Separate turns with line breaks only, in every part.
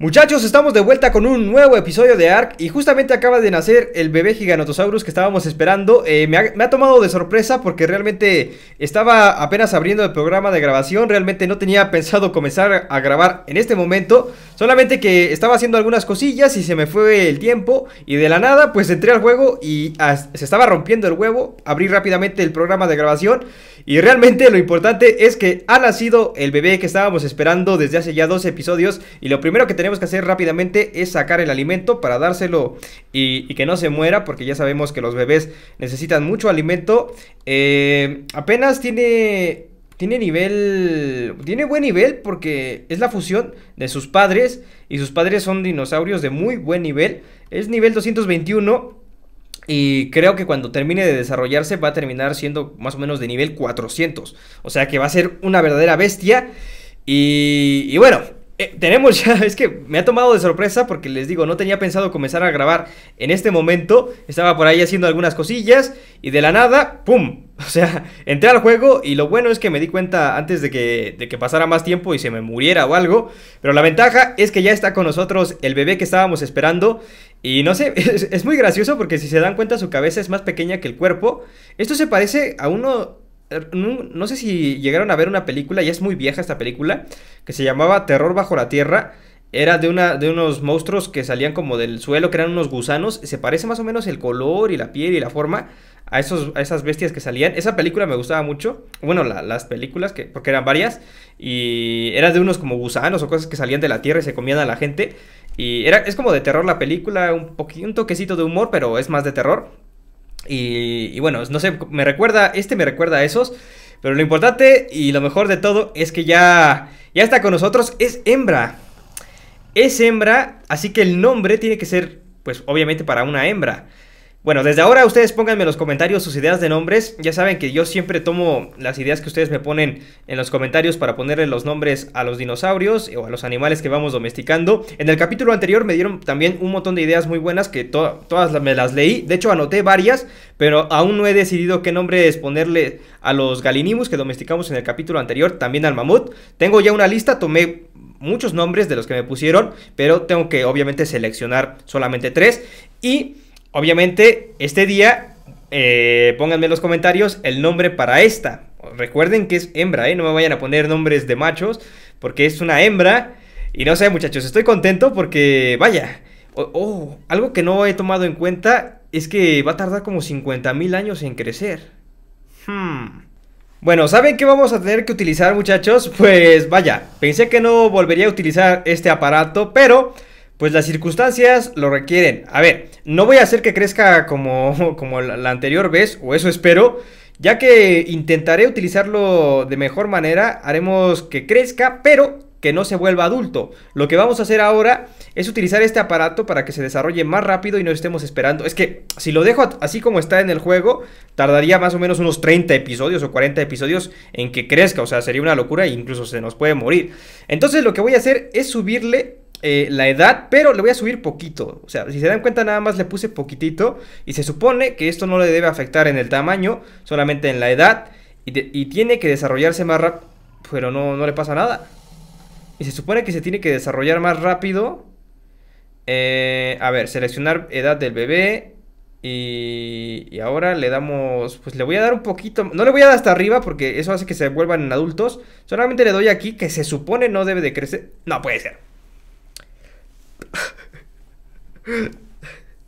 Muchachos, estamos de vuelta con un nuevo episodio de ARK y justamente acaba de nacer el bebé Giganotosaurus que estábamos esperando. Eh, me, ha, me, ha, tomado de sorpresa porque realmente estaba apenas abriendo el programa de grabación, realmente no tenía pensado comenzar a grabar en este momento, solamente que estaba haciendo algunas cosillas y se me fue el tiempo y de la nada pues entré al juego y se estaba rompiendo el huevo, abrí rápidamente el programa de grabación. Y realmente lo importante es que ha nacido el bebé que estábamos esperando desde hace ya dos episodios. Y lo primero que tenemos que hacer rápidamente es sacar el alimento para dárselo y, que no se muera. Porque ya sabemos que los bebés necesitan mucho alimento. Eh, apenas tiene... Tiene nivel... Tiene buen nivel porque es la fusión de sus padres. Y sus padres son dinosaurios de muy buen nivel. Es nivel 221. Y creo que cuando termine de desarrollarse va a terminar siendo más o menos de nivel 400. O sea que va a ser una verdadera bestia. Y, bueno, eh, tenemos ya, es que me ha tomado de sorpresa porque les digo, no tenía pensado comenzar a grabar en este momento. Estaba por ahí haciendo algunas cosillas y de la nada, ¡pum! O sea, entré al juego y lo bueno es que me di cuenta antes de que, de que pasara más tiempo y se me muriera o algo. Pero la ventaja es que ya está con nosotros el bebé que estábamos esperando. Y no sé, es, muy gracioso porque si se dan cuenta su cabeza es más pequeña que el cuerpo. Esto se parece a uno... Er, no, sé si llegaron a ver una película, ya es muy vieja esta película, que se llamaba Terror bajo la Tierra. Era de, una, de unos monstruos que salían como del suelo, que eran unos gusanos. Se parece más o menos el color y la piel y la forma a, esos, a esas bestias que salían. Esa película me gustaba mucho. Bueno, las películas, que, porque eran varias. Y era de unos como gusanos o cosas que salían de la tierra y se comían a la gente. Y era, es como de terror la película, un, poquito, toquecito de humor, pero es más de terror. Y, bueno, no sé, me recuerda, este me recuerda a esos. Pero lo importante y lo mejor de todo es que ya, ya está con nosotros, es hembra. Es hembra, así que el nombre tiene que ser, pues obviamente para una hembra. Bueno, desde ahora ustedes pónganme en los comentarios sus ideas de nombres. Ya saben que yo siempre tomo las ideas que ustedes me ponen en los comentarios para ponerle los nombres a los dinosaurios o a los animales que vamos domesticando. En el capítulo anterior me dieron también un montón de ideas muy buenas que todas me las leí. De hecho, anoté varias, pero aún no he decidido qué nombre es ponerle a los galinimus que domesticamos en el capítulo anterior, también al mamut. Tengo ya una lista, tomé muchos nombres de los que me pusieron, pero tengo que obviamente seleccionar solamente tres y Obviamente, este día, eh, pónganme en los comentarios el nombre para esta. Recuerden que es hembra, ¿eh? No me vayan a poner nombres de machos, porque es una hembra. Y no sé, muchachos, estoy contento porque, vaya, oh, algo que no he tomado en cuenta es que va a tardar como 50.000 años en crecer. Hmm. Bueno, ¿saben qué vamos a tener que utilizar, muchachos? Pues vaya, pensé que no volvería a utilizar este aparato, pero pues las circunstancias lo requieren. A ver, no voy a hacer que crezca como, como la anterior vez, o eso espero, ya que intentaré utilizarlo de mejor manera, haremos que crezca, pero que no se vuelva adulto. Lo que vamos a hacer ahora es utilizar este aparato para que se desarrolle más rápido y no estemos esperando. Es que si lo dejo así como está en el juego, tardaría más o menos unos 30 episodios o 40 episodios en que crezca. O sea, sería una locura e incluso se nos puede morir. Entonces lo que voy a hacer es subirle eh, la edad, pero le voy a subir poquito. O sea, si se dan cuenta, nada más le puse poquitito. Y se supone que esto no le debe afectar en el tamaño, solamente en la edad. Y, tiene que desarrollarse más rápido. Pero no, no le pasa nada. Y se supone que se tiene que desarrollar más rápido. Eh, a ver, seleccionar edad del bebé. Y, y, ahora le damos, pues le voy a dar un poquito, no le voy a dar hasta arriba porque eso hace que se vuelvan en adultos. Solamente le doy aquí que se supone no debe de crecer. No puede ser.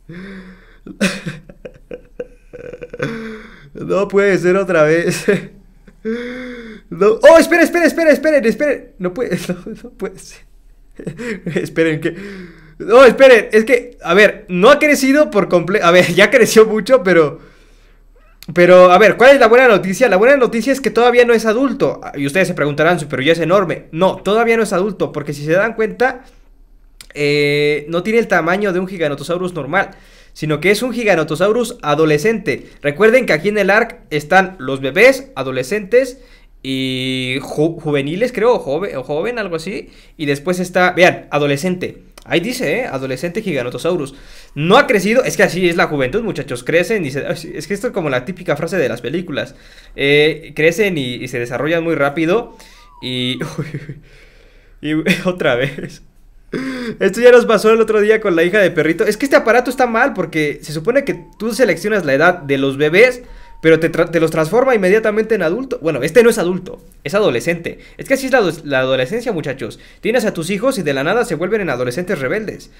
No puede ser otra vez. No. ¡Oh, espera, espera, espera, esperen, esperen! No puede, no, no puede ser. esperen que... No, esperen, es que, a ver, no ha crecido por completo... A ver, ya creció mucho, pero... Pero, a ver, ¿cuál es la buena noticia? La buena noticia es que todavía no es adulto. Ah, y ustedes se preguntarán, pero ya es enorme. No, todavía no es adulto, porque si se dan cuenta, eh, no tiene el tamaño de un giganotosaurus normal, sino que es un giganotosaurus adolescente. Recuerden que aquí en el ARC están los bebés, adolescentes y juveniles, creo, o joven, joven, algo así. Y después está, vean, adolescente. Ahí dice, ¿eh? Adolescente Giganotosaurus. No ha crecido, es que así es la juventud, muchachos. Crecen y se... Es que esto es como la típica frase de las películas. Eh, crecen y, se desarrollan muy rápido. Y... y otra vez. Esto ya nos pasó el otro día con la hija de perrito. Es que este aparato está mal porque se supone que tú seleccionas la edad de los bebés, pero te, los transforma inmediatamente en adulto. Bueno, este no es adulto, es adolescente. Es que así es la, adolescencia, muchachos. Tienes a tus hijos y de la nada se vuelven en adolescentes rebeldes.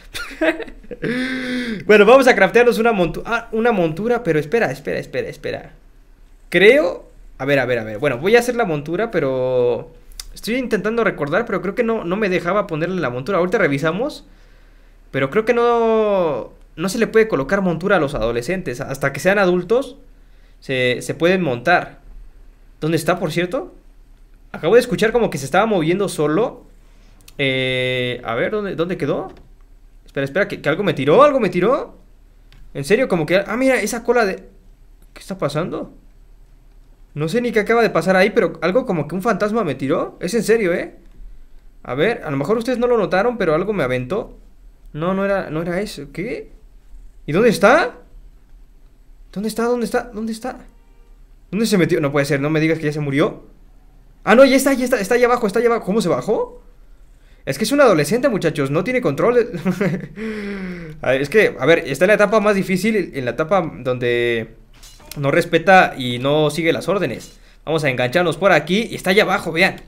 bueno, vamos a craftearnos una, montura ah, una montura, pero espera, espera, espera, espera. Creo... A ver, a ver, a ver. Bueno, voy a hacer la montura, pero... Estoy intentando recordar, pero creo que no, no me dejaba ponerle la montura. Ahorita revisamos. Pero creo que no. No se le puede colocar montura a los adolescentes. Hasta que sean adultos. Se, se pueden montar. ¿Dónde está, por cierto? Acabo de escuchar como que se estaba moviendo solo. Eh, a ver, ¿dónde, dónde quedó? Espera, espera, ¿que, que algo me tiró, algo me tiró. En serio, como que. Ah, mira, esa cola de. ¿Qué está pasando? No sé ni qué acaba de pasar ahí, pero algo como que un fantasma me tiró. Es en serio, ¿eh? A ver, a lo mejor ustedes no lo notaron, pero algo me aventó. No, no era, no era eso. ¿Qué? ¿Y dónde está? ¿Dónde está? ¿Dónde está? ¿Dónde está? ¿Dónde se metió? No puede ser, no me digas que ya se murió. Ah, no, ya está, ya está, está allá abajo, está allá abajo. ¿Cómo se bajó? Es que es un adolescente, muchachos, no tiene control. es que, a ver, está en la etapa más difícil, en la etapa donde no respeta y no sigue las órdenes. Vamos a engancharnos por aquí y está allá abajo, vean.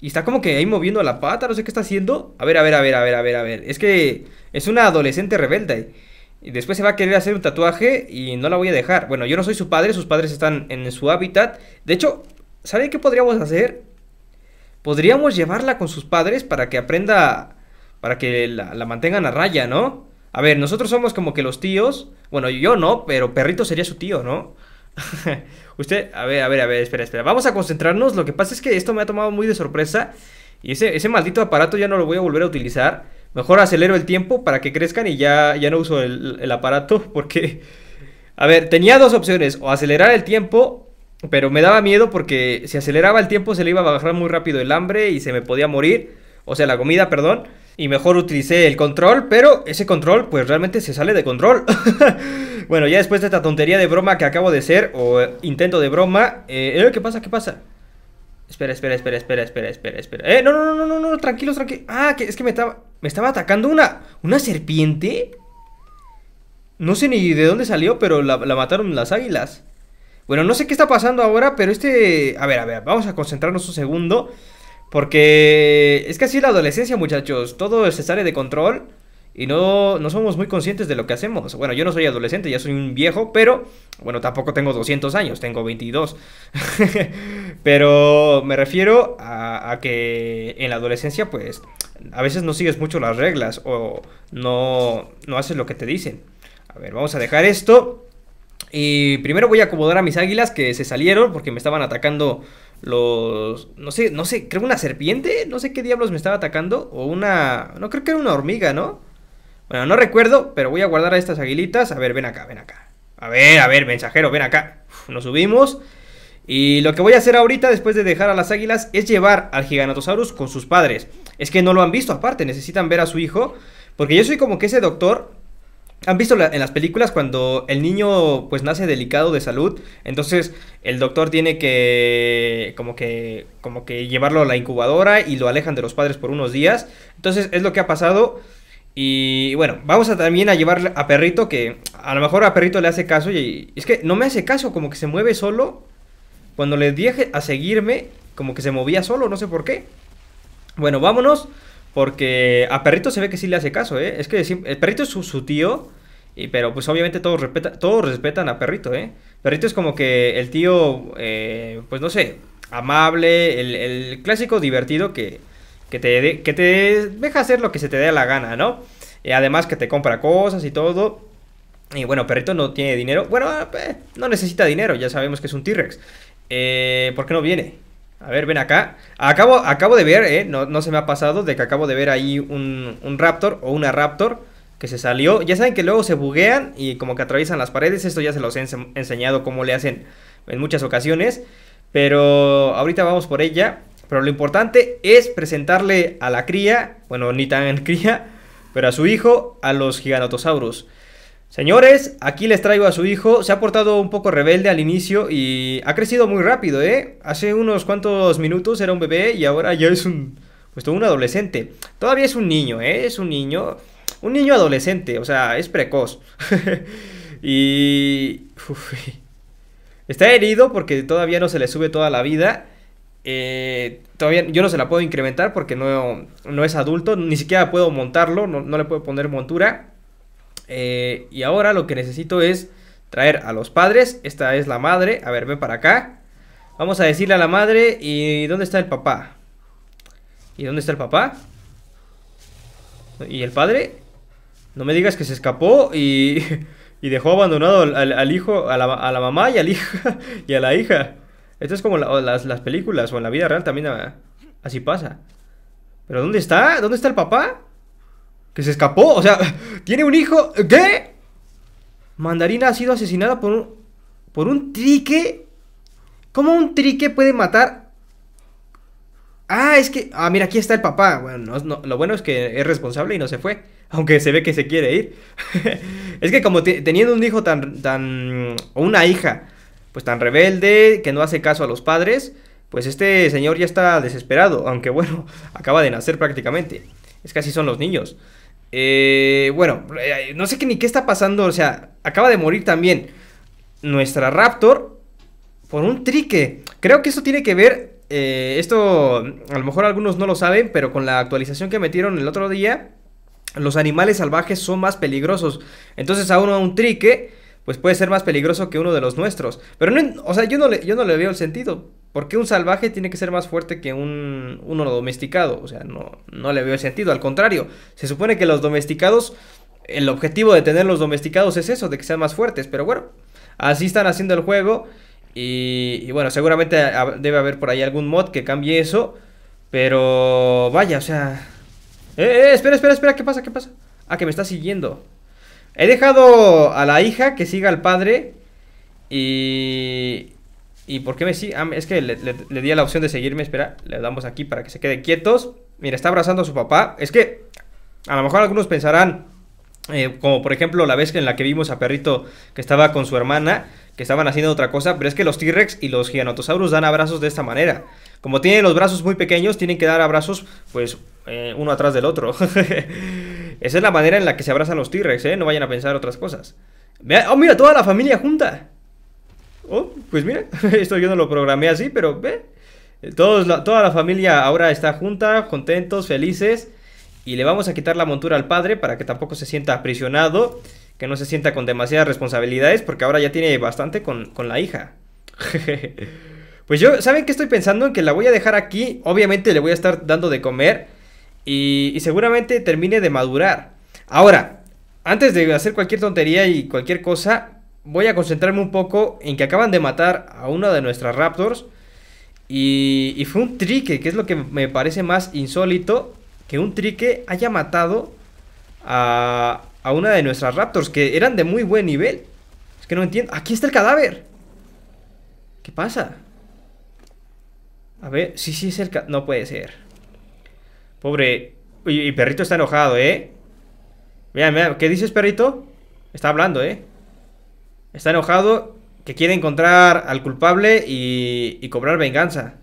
Y está como que ahí moviendo la pata, no sé qué está haciendo. A ver, a ver, a ver, a ver, a ver, a ver. Es que es una adolescente rebelde. Y después se va a querer hacer un tatuaje y no la voy a dejar. Bueno, yo no soy su padre, sus padres están en su hábitat. De hecho, ¿saben qué podríamos hacer? Podríamos llevarla con sus padres para que aprenda, para que la, la mantengan a raya, ¿no? A ver, nosotros somos como que los tíos. Bueno, yo no, pero perrito sería su tío, ¿no? Usted, a ver, a ver, a ver, espera, espera. Vamos a concentrarnos. Lo que pasa es que esto me ha tomado muy de sorpresa. Y ese, ese maldito aparato ya no lo voy a volver a utilizar. Mejor acelero el tiempo para que crezcan y ya, ya no uso el, el aparato. Porque, a ver, tenía dos opciones. O acelerar el tiempo, pero me daba miedo porque si aceleraba el tiempo se le iba a bajar muy rápido el hambre y se me podía morir. O sea, la comida, perdón y mejor utilicé el control, pero ese control pues realmente se sale de control. bueno, ya después de esta tontería de broma que acabo de hacer, o eh, intento de broma, eh, eh, ¿qué pasa? ¿Qué pasa? Espera, espera, espera, espera, espera, espera, espera. Eh, no, no, no, no, no, no, tranquilos, Ah, que es que me estaba, me estaba atacando una, una serpiente. No sé ni de dónde salió, pero la, la mataron las águilas. Bueno, no sé qué está pasando ahora, pero este... A ver, a ver, vamos a concentrarnos un segundo. Porque es que así la adolescencia, muchachos. Todo se sale de control y no, somos muy conscientes de lo que hacemos. Bueno, yo no soy adolescente, ya soy un viejo, pero bueno, tampoco tengo 200 años, tengo 22. pero me refiero a, a, que en la adolescencia, pues, a veces no sigues mucho las reglas o no, no haces lo que te dicen. A ver, vamos a dejar esto. Y primero voy a acomodar a mis águilas que se salieron porque me estaban atacando los no sé, no sé, creo una serpiente, no sé qué diablos me estaba atacando o una no creo que era una hormiga, ¿no? Bueno, no recuerdo, pero voy a guardar a estas aguilitas. A ver, ven acá, ven acá. A ver, a ver, mensajero, ven acá. nos subimos. Y lo que voy a hacer ahorita, después de dejar a las águilas, es llevar al Giganotosaurus con sus padres. Es que no lo han visto, aparte, necesitan ver a su hijo. Porque yo soy como que ese doctor ¿Han visto en las películas cuando el niño pues nace delicado de salud? Entonces el doctor tiene que como que como que llevarlo a la incubadora y lo alejan de los padres por unos días. Entonces es lo que ha pasado. Y bueno, vamos a también a llevar a Perrito que a lo mejor a Perrito le hace caso y, y es que no me hace caso, como que se mueve solo. Cuando le dije a seguirme, como que se movía solo, no sé por qué. Bueno, vámonos. Porque a Perrito se ve que sí le hace caso, ¿eh? Es que el eh, Perrito es su, tío, pero pues obviamente todos, respetan a Perrito, ¿eh? Perrito es como que el tío, eh, pues no sé, amable, el, clásico divertido que, te deja hacer lo que se te dé la gana, ¿no? además que te compra cosas y todo. Y bueno, Perrito no tiene dinero. Bueno, eh, no necesita dinero, ya sabemos que es un T-Rex. ¿Por qué no viene? A ver, ven acá. Acabo, acabo de ver, eh, No, se me ha pasado de que acabo de ver ahí un, Raptor o una Raptor que se salió. Ya saben que luego se buguean y como que atraviesan las paredes. Esto ya se los he enseñado cómo le hacen en muchas ocasiones. Pero ahorita vamos por ella. Pero lo importante es presentarle a la cría, bueno, ni tan cría, pero a su hijo, a los giganotosaurus. Señores, aquí les traigo a su hijo. Se ha portado un poco rebelde al inicio y ha crecido muy rápido, ¿eh? Hace unos cuantos minutos era un bebé y ahora ya es un... Pues un adolescente. Todavía es un niño, ¿eh? Es un niño... Un niño adolescente, o sea, es precoz. y... está herido porque todavía no se le sube toda la vida. Eh, todavía yo no se la puedo incrementar porque no, no es adulto. Ni siquiera puedo montarlo, no, no le puedo poner montura. Eh, y ahora lo que necesito es traer a los padres. Esta es la madre. A ver, ven para acá. Vamos a decirle a la madre, ¿y dónde está el papá? ¿Y dónde está el papá? ¿Y el padre? No me digas que se escapó y, dejó abandonado al, hijo, a la, mamá y, al hijo y a la hija. Esto es como las, películas o en la vida real también ah, así pasa. ¿Pero dónde está? ¿Dónde está el papá? que se escapó, o sea, tiene un hijo. ¿Qué? Mandarina ha sido asesinada por un, por un trique. ¿Cómo un trique puede matar? Ah, es que. Ah, mira, aquí está el papá. Bueno, lo bueno es que es responsable y no se fue. Aunque se ve que se quiere ir. es que como teniendo un hijo tan. tan. o una hija. Pues tan rebelde. Que no hace caso a los padres. Pues este señor ya está desesperado. Aunque bueno, acaba de nacer prácticamente. Es que así son los niños. Eh, bueno, eh, no sé qué ni qué está pasando. O sea, acaba de morir también nuestra Raptor por un trique. Creo que esto tiene que ver. Eh, esto a lo mejor algunos no lo saben, pero con la actualización que metieron el otro día, los animales salvajes son más peligrosos. Entonces a uno a un trique, pues puede ser más peligroso que uno de los nuestros. Pero no, o sea, yo no yo no le veo el sentido. ¿Por qué un salvaje tiene que ser más fuerte que un, uno domesticado? O sea, no, no le veo sentido. Al contrario, se supone que los domesticados, el objetivo de tener los domesticados es eso, de que sean más fuertes. Pero bueno, así están haciendo el juego. Y, y bueno, seguramente debe haber por ahí algún mod que cambie eso. Pero vaya, o sea... Eh, eh, espera, espera, espera, ¿qué pasa? ¿Qué pasa? Ah, que me está siguiendo. He dejado a la hija que siga al padre. Y, ¿Y por qué me sigue? Ah, es que le, di a la opción de seguirme. Espera, le damos aquí para que se quede quietos. Mira, está abrazando a su papá. Es que a lo mejor algunos pensarán, eh, como por ejemplo la vez en la que vimos a Perrito que estaba con su hermana, que estaban haciendo otra cosa, pero es que los T-Rex y los Giganotosaurus dan abrazos de esta manera. Como tienen los brazos muy pequeños, tienen que dar abrazos, pues, eh, uno atrás del otro. Esa es la manera en la que se abrazan los T-Rex, ¿eh? No vayan a pensar otras cosas. ¡Oh, mira, toda la familia junta! Oh, pues mira, esto yo no lo programé así, pero ve. Eh, todos toda la familia ahora está junta, contentos, felices. Y le vamos a quitar la montura al padre para que tampoco se sienta aprisionado, que no se sienta con demasiadas responsabilidades, porque ahora ya tiene bastante con, la hija. pues yo, ¿saben qué estoy pensando? En que la voy a dejar aquí. Obviamente le voy a estar dando de comer. y, y seguramente termine de madurar. Ahora, antes de hacer cualquier tontería y cualquier cosa, voy a concentrarme un poco en que acaban de matar a una de nuestras Raptors. Y, fue un trique, que es lo que me parece más insólito, que un trique haya matado a, una de nuestras Raptors, que eran de muy buen nivel. Es que no entiendo. Aquí está el cadáver. ¿Qué pasa? A ver, sí, sí es el No puede ser. Pobre. Y, y perrito está enojado, ¿eh? Mira, mira, ¿qué dices, perrito? Está hablando, ¿eh? Está enojado que quiere encontrar al culpable y, cobrar venganza.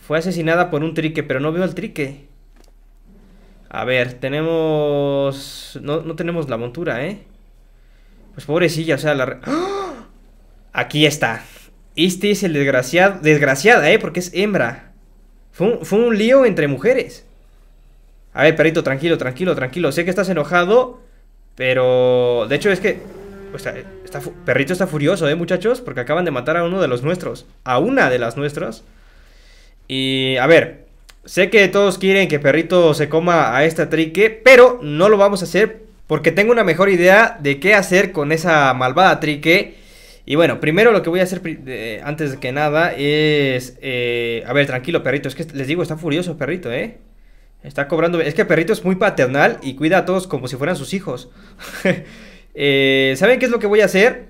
Fue asesinada por un trique, pero no veo el trique. A ver, tenemos... No, tenemos la montura, ¿eh? Pues pobrecilla, o sea, la... ¡Ah! Aquí está. Este es el desgraciado... Desgraciada, ¿eh? Porque es hembra. Fue un, fue un lío entre mujeres. A ver, perrito, tranquilo, tranquilo, tranquilo. Sé que estás enojado, pero... De hecho, es que está, perrito está furioso, ¿eh, muchachos? Porque acaban de matar a uno de los nuestros. A una de las nuestras. Y, a ver. Sé que todos quieren que Perrito se coma a esta trique, pero no lo vamos a hacer porque tengo una mejor idea de qué hacer con esa malvada trique. Y bueno, primero lo que voy a hacer antes de que nada es... Eh, a ver, tranquilo, perrito. Es que les digo, está furioso, perrito, ¿eh? Está cobrando... Es que perrito es muy paternal y cuida a todos como si fueran sus hijos. Eh, ¿Saben qué es lo que voy a hacer?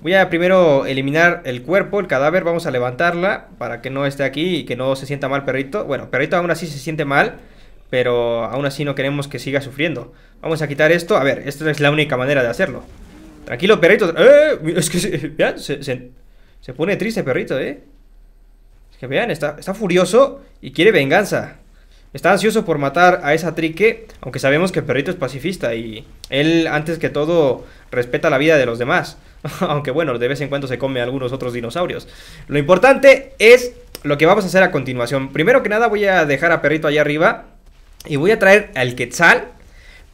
Voy a primero eliminar el cuerpo, el cadáver, vamos a levantarla para que no esté aquí y que no se sienta mal perrito. Bueno, perrito aún así se siente mal, pero aún así no queremos que siga sufriendo. Vamos a quitar esto, a ver, esta es la única manera de hacerlo. Tranquilo, perrito. ¡Eh! Es que se, vean, se, pone triste, perrito, ¿eh? Es que vean, está, está furioso y quiere venganza. Está ansioso por matar a esa trique, aunque sabemos que el perrito es pacifista y él, antes que todo, respeta la vida de los demás. aunque bueno, de vez en cuando se come algunos otros dinosaurios. Lo importante es lo que vamos a hacer a continuación. Primero que nada voy a dejar a perrito allá arriba y voy a traer al Quetzal.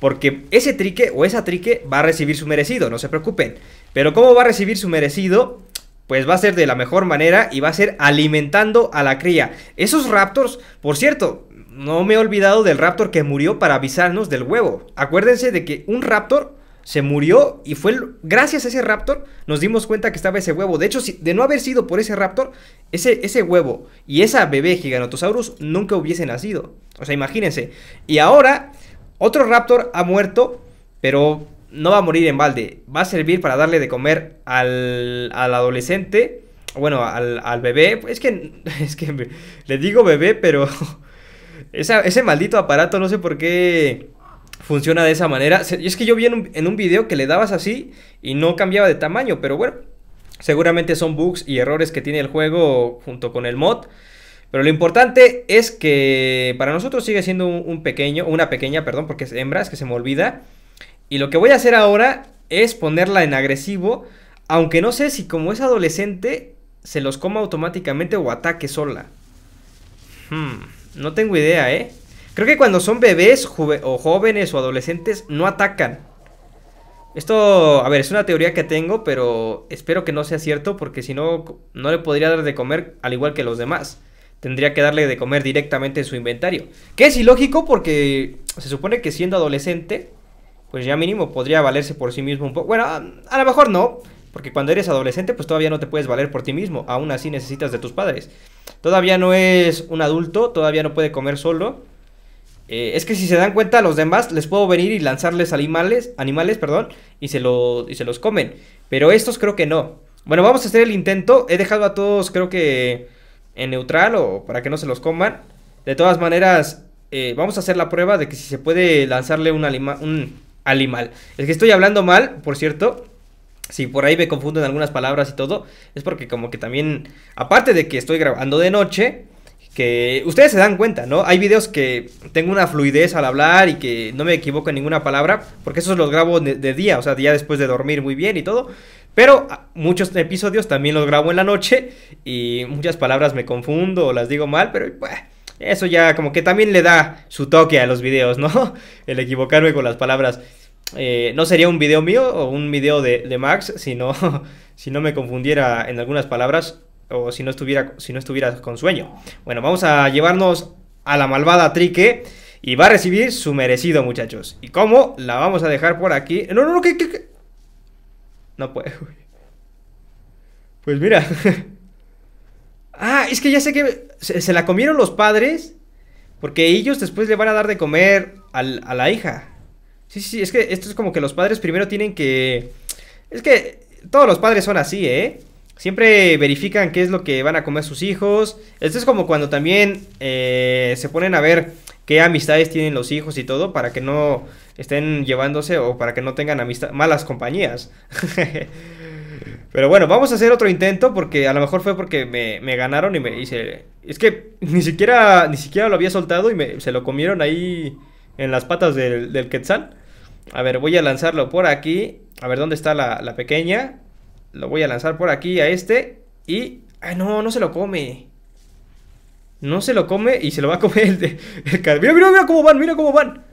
Porque ese trique o esa trique va a recibir su merecido, no se preocupen. Pero cómo va a recibir su merecido, pues va a ser de la mejor manera y va a ser alimentando a la cría. Esos raptors, por cierto, no me he olvidado del raptor que murió para avisarnos del huevo. Acuérdense de que un raptor se murió y fue gracias a ese raptor nos dimos cuenta que estaba ese huevo. De hecho, de no haber sido por ese raptor, ese, ese huevo y esa bebé Giganotosaurus nunca hubiese nacido. O sea, imagínense. Y ahora, otro raptor ha muerto, pero no va a morir en balde. Va a servir para darle de comer al, al adolescente. Bueno, al, al bebé. Es que, es que le digo bebé, pero ese maldito aparato, no sé por qué funciona de esa manera. Y es que yo vi en un, video que le dabas así y no cambiaba de tamaño, pero bueno, seguramente son bugs y errores que tiene el juego junto con el mod. Pero lo importante es que para nosotros sigue siendo un, pequeño, una pequeña, perdón, porque es hembra, es que se me olvida. Y lo que voy a hacer ahora es ponerla en agresivo, aunque no sé si como es adolescente se los coma automáticamente o ataque sola. Hmm. No tengo idea, ¿eh? Creo que cuando son bebés o jóvenes o adolescentes no atacan. Esto, a ver, es una teoría que tengo, pero espero que no sea cierto porque si no, no le podría dar de comer al igual que los demás. Tendría que darle de comer directamente en su inventario. Que es ilógico porque se supone que siendo adolescente, pues ya mínimo podría valerse por sí mismo un poco. Bueno, a, a lo mejor no. Porque cuando eres adolescente, pues todavía no te puedes valer por ti mismo, aún así necesitas de tus padres. Todavía no es un adulto, todavía no puede comer solo. Eh, es que si se dan cuenta, a los demás les puedo venir y lanzarles animales, animales perdón, y, se lo, y se los comen. Pero estos creo que no. Bueno, vamos a hacer el intento. He dejado a todos, creo que, en neutral o para que no se los coman. De todas maneras, eh, vamos a hacer la prueba de que si se puede lanzarle un, animal, un animal. Es que estoy hablando mal, por cierto si por ahí me confundo en algunas palabras y todo, es porque como que también, aparte de que estoy grabando de noche, que ustedes se dan cuenta, ¿no? Hay videos que tengo una fluidez al hablar y que no me equivoco en ninguna palabra, porque esos los grabo de, día, o sea, día después de dormir muy bien y todo. Pero muchos episodios también los grabo en la noche y muchas palabras me confundo o las digo mal, pero eso ya como que también le da su toque a los videos, ¿no? El equivocarme con las palabras. Eh, no sería un video mío o un video de, Max si no, si no me confundiera en algunas palabras o si no, estuviera, si no con sueño. Bueno, vamos a llevarnos a la malvada Trique y va a recibir su merecido, muchachos. ¿Y cómo? La vamos a dejar por aquí. No, no, no, que... No puede. Pues mira. ah, es que ya sé que se, la comieron los padres porque ellos después le van a dar de comer a la hija. Sí, sí, es que esto es como que los padres primero tienen que... Es que todos los padres son así, ¿eh? Siempre verifican qué es lo que van a comer sus hijos. Esto es como cuando también eh, se ponen a ver qué amistades tienen los hijos y todo para que no estén llevándose o para que no tengan amistad malas compañías. Pero bueno, vamos a hacer otro intento porque a lo mejor fue porque me, ganaron y me hice... Es que ni siquiera, ni siquiera lo había soltado y se lo comieron ahí en las patas del, del Quetzal. A ver, voy a lanzarlo por aquí. A ver, ¿dónde está la, pequeña? Lo voy a lanzar por aquí a este. Y... ¡Ay, no! No se lo come. No se lo come y se lo va a comer el, de, Mira, mira, mira cómo van, mira cómo van.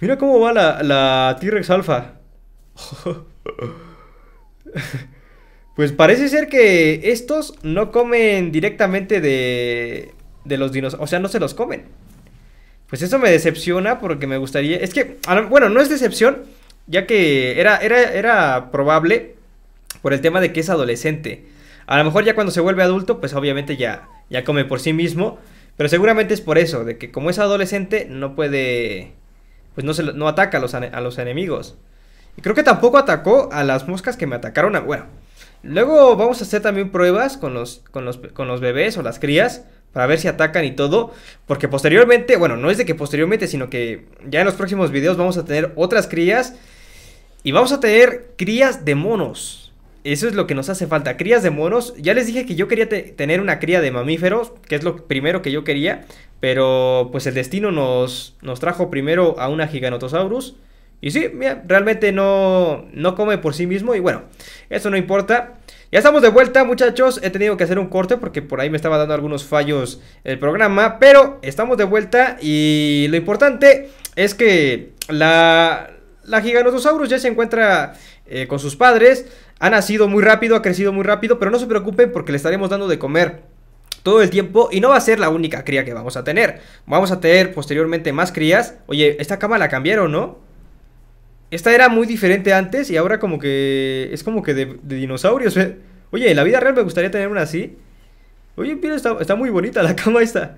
Mira cómo va la, la T-Rex Alpha. pues parece ser que estos no comen directamente de, de los dinosaurios. O sea, no se los comen. Pues eso me decepciona porque me gustaría. Es que, bueno, no es decepción, ya que era, era, probable por el tema de que es adolescente. A lo mejor ya cuando se vuelve adulto, pues obviamente ya, ya come por sí mismo. Pero seguramente es por eso, de que como es adolescente, no puede. Pues no, se, no ataca a los, enemigos. Y creo que tampoco atacó a las moscas que me atacaron a. Bueno. Luego vamos a hacer también pruebas con los, con los bebés o las crías para ver si atacan y todo. Porque posteriormente, bueno, no es de que posteriormente, sino que ya en los próximos videos vamos a tener otras crías. Y vamos a tener crías de monos. Eso es lo que nos hace falta, crías de monos. Ya les dije que yo quería tener una cría de mamíferos, que es lo primero que yo quería. Pero pues el destino nos, nos trajo primero a una giganotosaurus. Y sí, mira, realmente no, no come por sí mismo y bueno, eso no importa. Ya estamos de vuelta muchachos, he tenido que hacer un corte porque por ahí me estaba dando algunos fallos el programa, pero estamos de vuelta y lo importante es que la, la Giganotosaurus ya se encuentra eh, con sus padres, ha nacido muy rápido, ha crecido muy rápido, pero no se preocupen porque le estaremos dando de comer todo el tiempo y no va a ser la única cría que vamos a tener. Vamos a tener posteriormente más crías. Oye, esta cama la cambiaron, ¿no? esta era muy diferente antes y ahora como que es como que de, dinosaurios. Oye, en la vida real me gustaría tener una así. Oye, está, muy bonita la cama esta.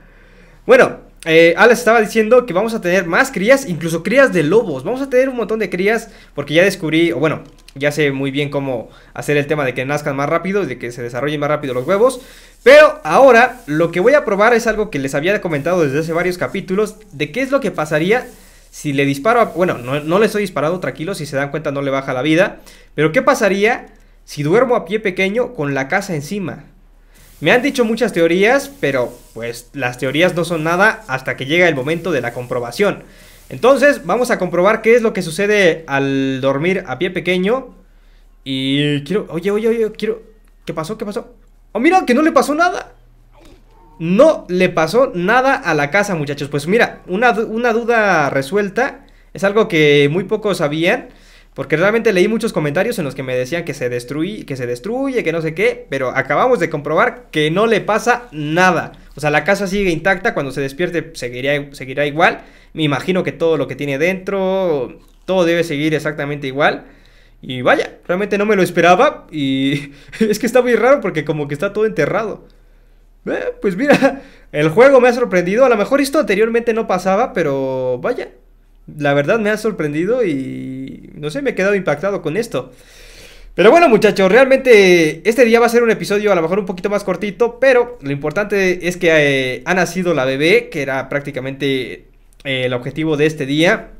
Bueno, eh, Alex estaba diciendo que vamos a tener más crías, incluso crías de lobos. Vamos a tener un montón de crías porque ya descubrí, o bueno, ya sé muy bien cómo hacer el tema de que nazcan más rápido de que se desarrollen más rápido los huevos. Pero ahora lo que voy a probar es algo que les había comentado desde hace varios capítulos, de qué es lo que pasaría si le disparo, a, bueno, no, no le estoy disparando, tranquilo, si se dan cuenta no le baja la vida. Pero ¿qué pasaría si duermo a pie pequeño con la casa encima? Me han dicho muchas teorías, pero pues las teorías no son nada hasta que llega el momento de la comprobación. Entonces vamos a comprobar qué es lo que sucede al dormir a pie pequeño. Y quiero, oye, oye, oye, quiero... ¿Qué pasó? ¿Qué pasó? ¡Oh, mira, que no le pasó nada! No le pasó nada a la casa, muchachos. Pues mira, una, duda resuelta. Es algo que muy pocos sabían. Porque realmente leí muchos comentarios en los que me decían que se, destruye, que se destruye, que no sé qué, pero acabamos de comprobar que no le pasa nada. O sea, la casa sigue intacta, cuando se despierte seguirá igual. Me imagino que todo lo que tiene dentro, todo debe seguir exactamente igual. Y vaya, realmente no me lo esperaba y es que está muy raro porque como que está todo enterrado. Eh, pues mira, el juego me ha sorprendido. A lo mejor esto anteriormente no pasaba, pero vaya. La verdad me ha sorprendido y no sé, me he quedado impactado con esto. Pero bueno muchachos, realmente este día va a ser un episodio a lo mejor un poquito más cortito, pero lo importante es que eh, ha nacido la bebé, que era prácticamente eh, el objetivo de este día.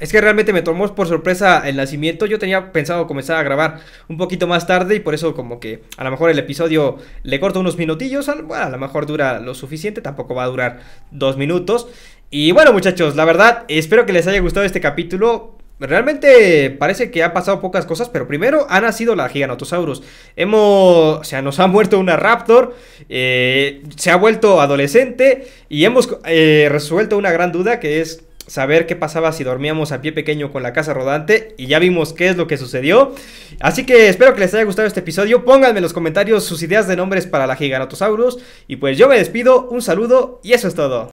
Es que realmente me tomó por sorpresa el nacimiento. Yo tenía pensado comenzar a grabar un poquito más tarde y por eso como que a lo mejor el episodio le corto unos minutillos. Bueno, a lo mejor dura lo suficiente, tampoco va a durar dos minutos. Y bueno muchachos, la verdad, espero que les haya gustado este capítulo. Realmente parece que ha pasado pocas cosas, pero primero ha nacido la Giganotosaurus. Hemos. O sea, nos ha muerto una Raptor. Eh, se ha vuelto adolescente. Y hemos eh, resuelto una gran duda que es saber qué pasaba si dormíamos a pie pequeño con la casa rodante y ya vimos qué es lo que sucedió. Así que espero que les haya gustado este episodio. Pónganme en los comentarios sus ideas de nombres para la Giganotosaurus y pues yo me despido, un saludo y eso es todo.